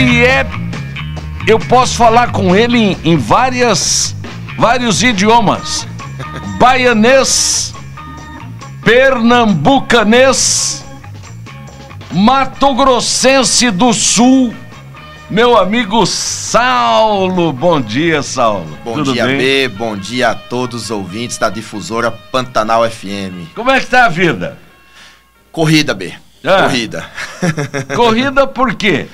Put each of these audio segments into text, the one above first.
ele é. Eu posso falar com ele em, várias, vários idiomas: baianês, pernambucanês, mato-grossense do sul. Meu amigo Saulo, bom dia, Saulo. Bom Tudo dia, bem? B, bom dia a todos os ouvintes da difusora Pantanal FM. Como é que tá a vida? Corrida, B. Ah. Corrida. Corrida por quê?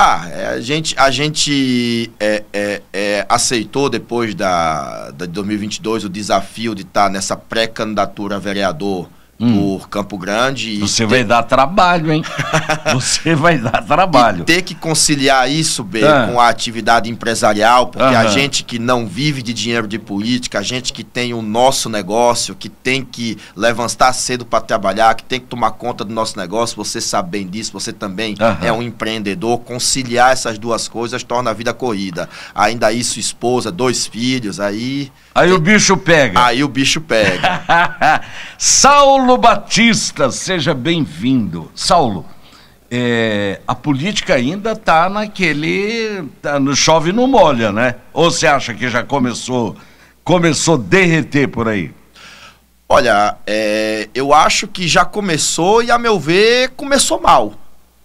Ah, é, a gente, a gente é, é, é, aceitou depois da, da 2022 o desafio de estar tá nessa pré-candidatura a vereador hum. por Campo Grande. Você ter... vai dar trabalho, hein? Você vai dar trabalho. E ter que conciliar isso, bem ah. com a atividade empresarial, porque Aham. a gente que não vive de dinheiro de política, a gente que tem o nosso negócio, que tem que levantar cedo para trabalhar, que tem que tomar conta do nosso negócio, você sabe bem disso, você também é um empreendedor. Conciliar essas duas coisas torna a vida corrida. Ainda isso, esposa, dois filhos, aí. Aí tem... o bicho pega. Aí o bicho pega. Saulo Saulo Batista, seja bem-vindo. Saulo, é, a política ainda está naquele. Tá no chove não molha, né? Ou você acha que já começou, começou a derreter por aí? Olha, é, eu acho que já começou e, a meu ver, começou mal.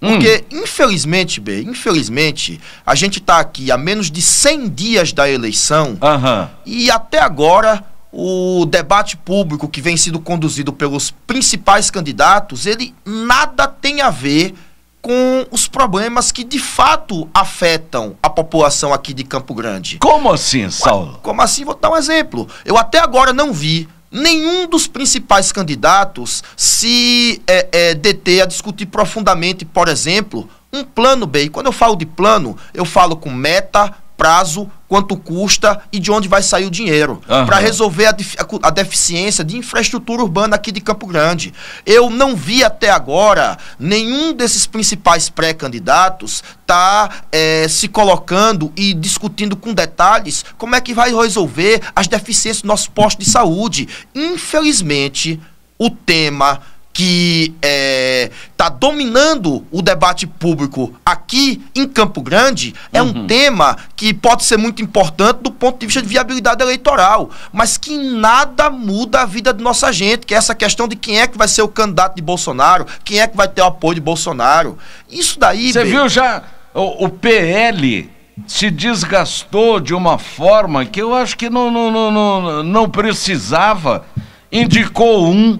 Hum. Porque, hum. infelizmente, B, infelizmente, a gente está aqui há menos de 100 dias da eleição uhum. e até agora o debate público que vem sendo conduzido pelos principais candidatos, ele nada tem a ver com os problemas que de fato afetam a população aqui de Campo Grande. Como assim, Saulo? Como assim? Vou dar um exemplo. Eu até agora não vi nenhum dos principais candidatos se é, é, deter a discutir profundamente, por exemplo, um plano B. E quando eu falo de plano, eu falo com meta, prazo, quanto custa e de onde vai sair o dinheiro. Uhum. Para resolver a, a, deficiência de infraestrutura urbana aqui de Campo Grande. Eu não vi até agora nenhum desses principais pré-candidatos tá é, se colocando e discutindo com detalhes como é que vai resolver as deficiências do nosso posto de saúde. Infelizmente, o tema que está é, tá dominando o debate público aqui em Campo Grande é uhum. um tema que pode ser muito importante do ponto de vista de viabilidade eleitoral, mas que nada muda a vida de nossa gente, que é essa questão de quem é que vai ser o candidato de Bolsonaro, quem é que vai ter o apoio de Bolsonaro. Isso daí. Você viu já o, o, PL se desgastou de uma forma que eu acho que não, não, não, não, não precisava, indicou um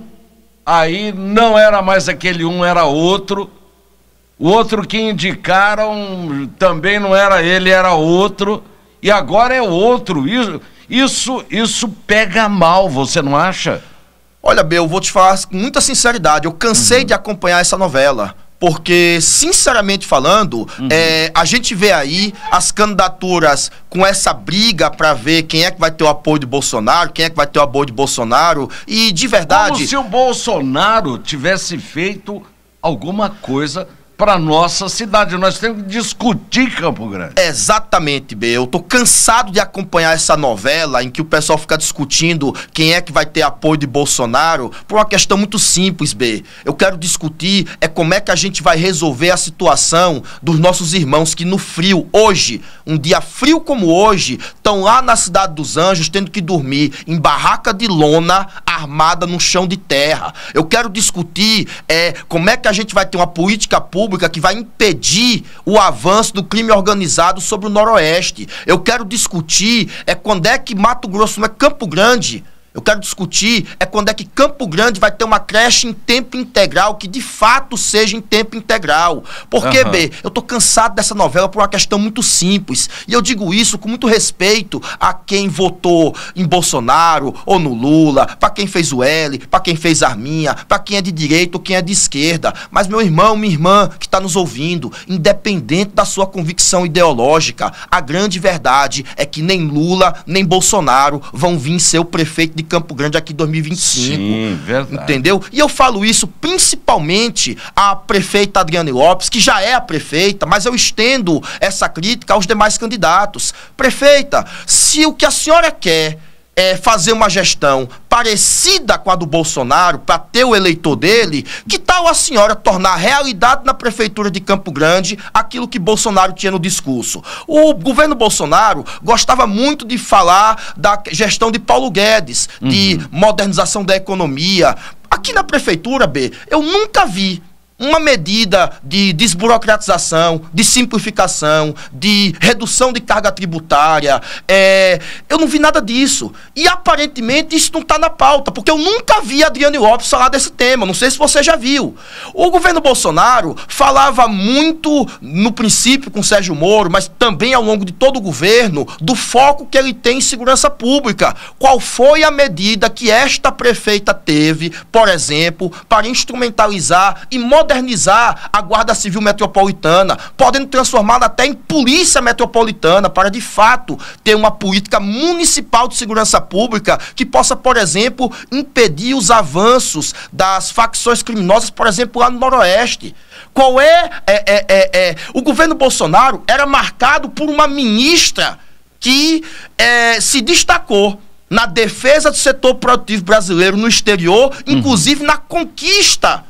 Aí não era mais aquele um, era outro. O outro que indicaram também não era ele, era outro. E agora é outro. Isso, isso, isso pega mal, você não acha? Olha, Bel, eu vou te falar com muita sinceridade. Eu cansei uhum. de acompanhar essa novela porque, sinceramente falando, uhum. é, a gente vê aí as candidaturas com essa briga para ver quem é que vai ter o apoio de Bolsonaro, quem é que vai ter o apoio de Bolsonaro, e de verdade. Como se o Bolsonaro tivesse feito alguma coisa para nossa cidade. Nós temos que discutir Campo Grande. Exatamente, B. Eu tô cansado de acompanhar essa novela em que o pessoal fica discutindo quem é que vai ter apoio de Bolsonaro por uma questão muito simples, B. Eu quero discutir é como é que a gente vai resolver a situação dos nossos irmãos que no frio hoje, um dia frio como hoje, estão lá na cidade dos Anjos tendo que dormir em barraca de lona armada no chão de terra. Eu quero discutir é, como é que a gente vai ter uma política pública que vai impedir o avanço do crime organizado sobre o Noroeste. Eu quero discutir é, quando é que Mato Grosso não é Campo Grande eu quero discutir é quando é que Campo Grande vai ter uma creche em tempo integral, que de fato seja em tempo integral. Porque, uhum. B, eu tô cansado dessa novela por uma questão muito simples. E eu digo isso com muito respeito a quem votou em Bolsonaro ou no Lula, para quem fez o L, para quem fez Arminha, para quem é de direita ou quem é de esquerda. Mas, meu irmão, minha irmã que está nos ouvindo, independente da sua convicção ideológica, a grande verdade é que nem Lula nem Bolsonaro vão vir ser o prefeito de de Campo Grande aqui em 2025. Sim, verdade. Entendeu? E eu falo isso principalmente à prefeita Adriane Lopes, que já é a prefeita, mas eu estendo essa crítica aos demais candidatos. Prefeita, se o que a senhora quer é, fazer uma gestão parecida com a do Bolsonaro, para ter o eleitor dele, que tal a senhora tornar realidade na prefeitura de Campo Grande aquilo que Bolsonaro tinha no discurso? O governo Bolsonaro gostava muito de falar da gestão de Paulo Guedes, uhum. de modernização da economia. Aqui na prefeitura, B, eu nunca vi uma medida de desburocratização, de simplificação, de redução de carga tributária. É, eu não vi nada disso. E aparentemente isso não está na pauta, porque eu nunca vi Adriano Lopes falar desse tema. Não sei se você já viu. O governo Bolsonaro falava muito no princípio com Sérgio Moro, mas também ao longo de todo o governo, do foco que ele tem em segurança pública. Qual foi a medida que esta prefeita teve, por exemplo, para instrumentalizar e modernizar modernizar a Guarda Civil Metropolitana, podendo transformá-la até em Polícia Metropolitana, para de fato ter uma política municipal de segurança pública que possa, por exemplo, impedir os avanços das facções criminosas, por exemplo, lá no Noroeste. Qual é, é, é, é, é o governo Bolsonaro era marcado por uma ministra que é, se destacou na defesa do setor produtivo brasileiro no exterior, uhum. inclusive uhum. na conquista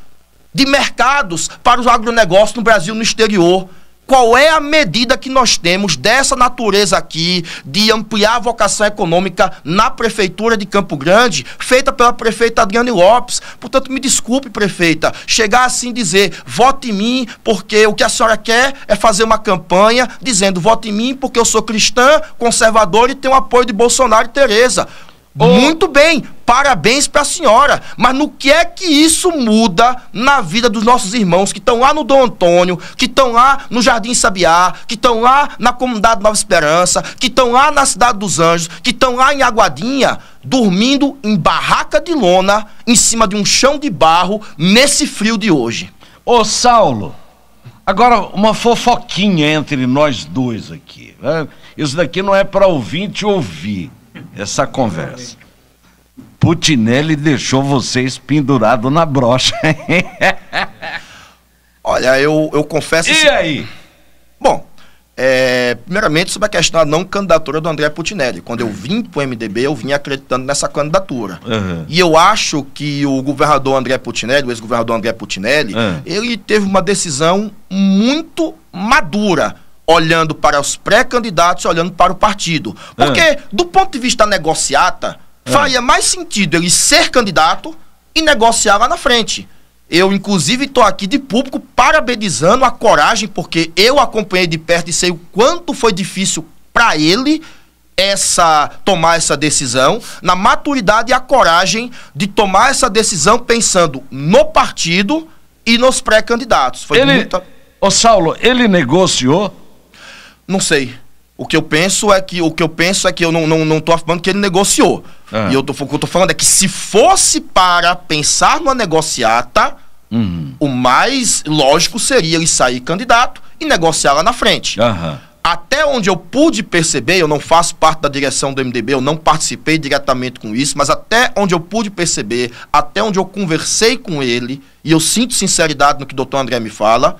de mercados para os agronegócios no Brasil e no exterior. Qual é a medida que nós temos dessa natureza aqui de ampliar a vocação econômica na prefeitura de Campo Grande, feita pela prefeita Adriane Lopes? Portanto, me desculpe, prefeita, chegar assim e dizer: vote em mim, porque o que a senhora quer é fazer uma campanha dizendo: vote em mim, porque eu sou cristã, conservador e tenho apoio de Bolsonaro e Tereza. Muito bem, Parabéns para a senhora. Mas no que é que isso muda na vida dos nossos irmãos que estão lá no Dom Antônio, que estão lá no Jardim Sabiá, que estão lá na comunidade Nova Esperança, que estão lá na Cidade dos Anjos, que estão lá em Aguadinha, dormindo em barraca de lona, em cima de um chão de barro, nesse frio de hoje? Ô, Saulo, agora uma fofoquinha entre nós dois aqui. Né? Isso daqui não é para ouvinte ouvir essa conversa. Putinelli deixou vocês pendurado na brocha. Olha, eu, eu confesso. E assim, aí? Bom, é, primeiramente sobre a questão da não candidatura do André Putinelli. Quando eu vim para o MDB, eu vim acreditando nessa candidatura. Uhum. E eu acho que o governador André Putinelli, o ex-governador André Putinelli, uhum. ele teve uma decisão muito madura. Olhando para os pré-candidatos, olhando para o partido. Porque, do ponto de vista negociata, é. Faria mais sentido ele ser candidato e negociar lá na frente. Eu, inclusive, estou aqui de público parabenizando a coragem, porque eu acompanhei de perto e sei o quanto foi difícil para ele essa tomar essa decisão, na maturidade e a coragem de tomar essa decisão pensando no partido e nos pré-candidatos. Foi ele, muita... Ô Saulo, ele negociou? Não sei. O que eu penso é que o que eu penso é que eu não, não, não tô afirmando que ele negociou. É. E eu tô, o que eu tô falando é que se fosse para pensar numa negociata, uhum. o mais lógico seria ele sair candidato e negociar lá na frente. Uhum. Até onde eu pude perceber, eu não faço parte da direção do MDB, eu não participei diretamente com isso, mas até onde eu pude perceber, até onde eu conversei com ele, e eu sinto sinceridade no que o doutor André me fala,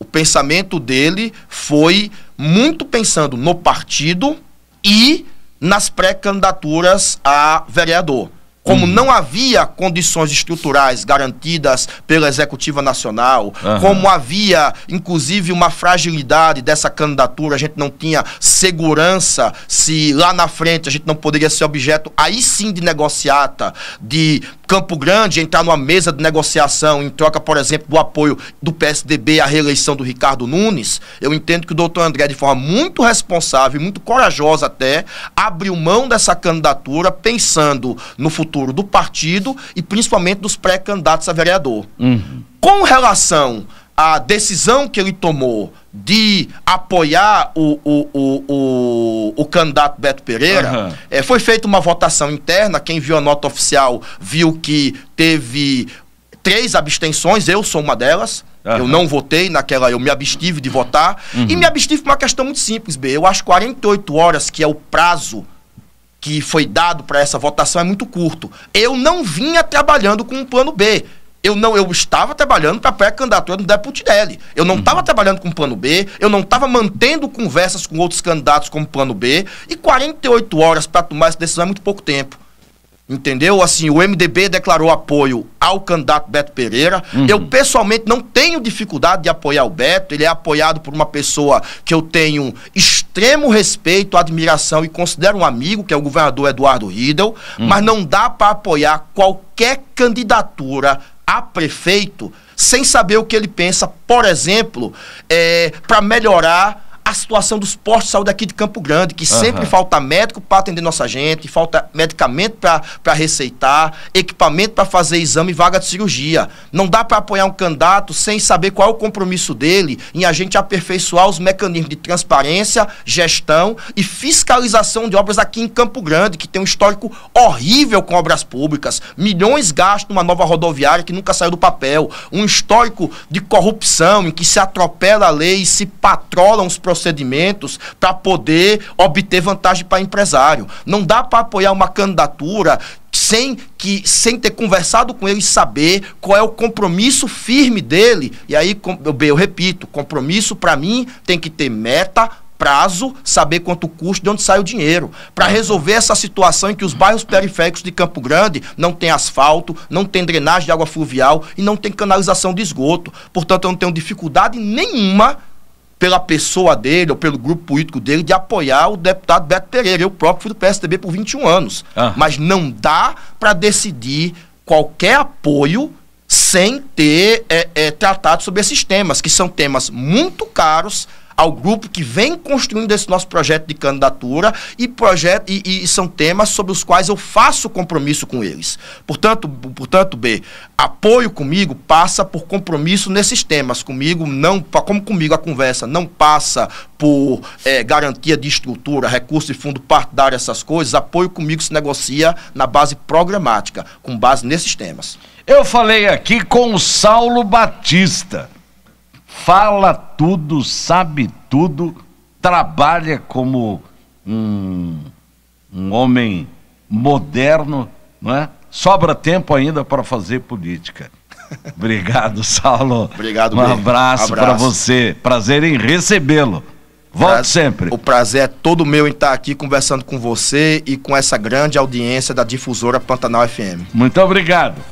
o pensamento dele foi muito pensando no partido e nas pré-candidaturas a vereador. Como uhum. não havia condições estruturais garantidas pela Executiva Nacional, uhum. como havia, inclusive, uma fragilidade dessa candidatura, a gente não tinha segurança se lá na frente a gente não poderia ser objeto, aí sim, de negociata, de Campo Grande entrar numa mesa de negociação em troca, por exemplo, do apoio do PSDB à reeleição do Ricardo Nunes, eu entendo que o doutor André, de forma muito responsável e muito corajosa até, abriu mão dessa candidatura pensando no futuro do partido e principalmente dos pré-candidatos a vereador. Uhum. Com relação a decisão que ele tomou de apoiar o, o, o, o, o candidato Beto Pereira, uhum. é, foi feita uma votação interna. Quem viu a nota oficial viu que teve três abstenções, eu sou uma delas. Uhum. Eu não votei naquela, eu me abstive de votar. Uhum. E me abstive por uma questão muito simples, B. Eu acho 48 horas, que é o prazo que foi dado para essa votação, é muito curto. Eu não vinha trabalhando com um plano B. Eu não, eu estava trabalhando para a candidatura do dele. Eu não estava uhum. trabalhando com plano B, eu não estava mantendo conversas com outros candidatos como plano B. E 48 horas para tomar essa decisão é muito pouco tempo. Entendeu? Assim, o MDB declarou apoio ao candidato Beto Pereira. Uhum. Eu, pessoalmente, não tenho dificuldade de apoiar o Beto. Ele é apoiado por uma pessoa que eu tenho extremo respeito, admiração e considero um amigo, que é o governador Eduardo Riedel. Uhum. Mas não dá para apoiar qualquer candidatura a prefeito sem saber o que ele pensa, por exemplo, é, para melhorar a situação dos postos de saúde aqui de Campo Grande, que uhum. sempre falta médico para atender nossa gente, falta medicamento para receitar, equipamento para fazer exame e vaga de cirurgia. Não dá para apoiar um candidato sem saber qual é o compromisso dele em a gente aperfeiçoar os mecanismos de transparência, gestão e fiscalização de obras aqui em Campo Grande, que tem um histórico horrível com obras públicas, milhões gastos numa nova rodoviária que nunca saiu do papel, um histórico de corrupção em que se atropela a lei e se patrolam os procedimentos para poder obter vantagem para empresário. Não dá para apoiar uma candidatura sem que sem ter conversado com ele e saber qual é o compromisso firme dele. E aí, eu repito, compromisso para mim tem que ter meta, prazo, saber quanto custa, de onde sai o dinheiro, para resolver essa situação em que os bairros periféricos de Campo Grande não tem asfalto, não tem drenagem de água fluvial e não tem canalização de esgoto. Portanto, eu não tenho dificuldade nenhuma pela pessoa dele ou pelo grupo político dele de apoiar o deputado Beto Pereira. Eu próprio fui do PSDB por 21 anos. Ah. Mas não dá para decidir qualquer apoio sem ter é, é, tratado sobre esses temas, que são temas muito caros ao grupo que vem construindo esse nosso projeto de candidatura e, projeto, e, e, são temas sobre os quais eu faço compromisso com eles. Portanto, portanto, B, apoio comigo passa por compromisso nesses temas. Comigo, não, como comigo a conversa não passa por é, garantia de estrutura, recurso de fundo partidário, essas coisas, apoio comigo se negocia na base programática, com base nesses temas. Eu falei aqui com o Saulo Batista fala tudo, sabe tudo, trabalha como um, um homem moderno, não é? Sobra tempo ainda para fazer política. Obrigado, Saulo. Obrigado, Um abraço, abraço. para você. Prazer em recebê-lo. Volte pra... sempre. O prazer é todo meu em estar aqui conversando com você e com essa grande audiência da difusora Pantanal FM. Muito obrigado.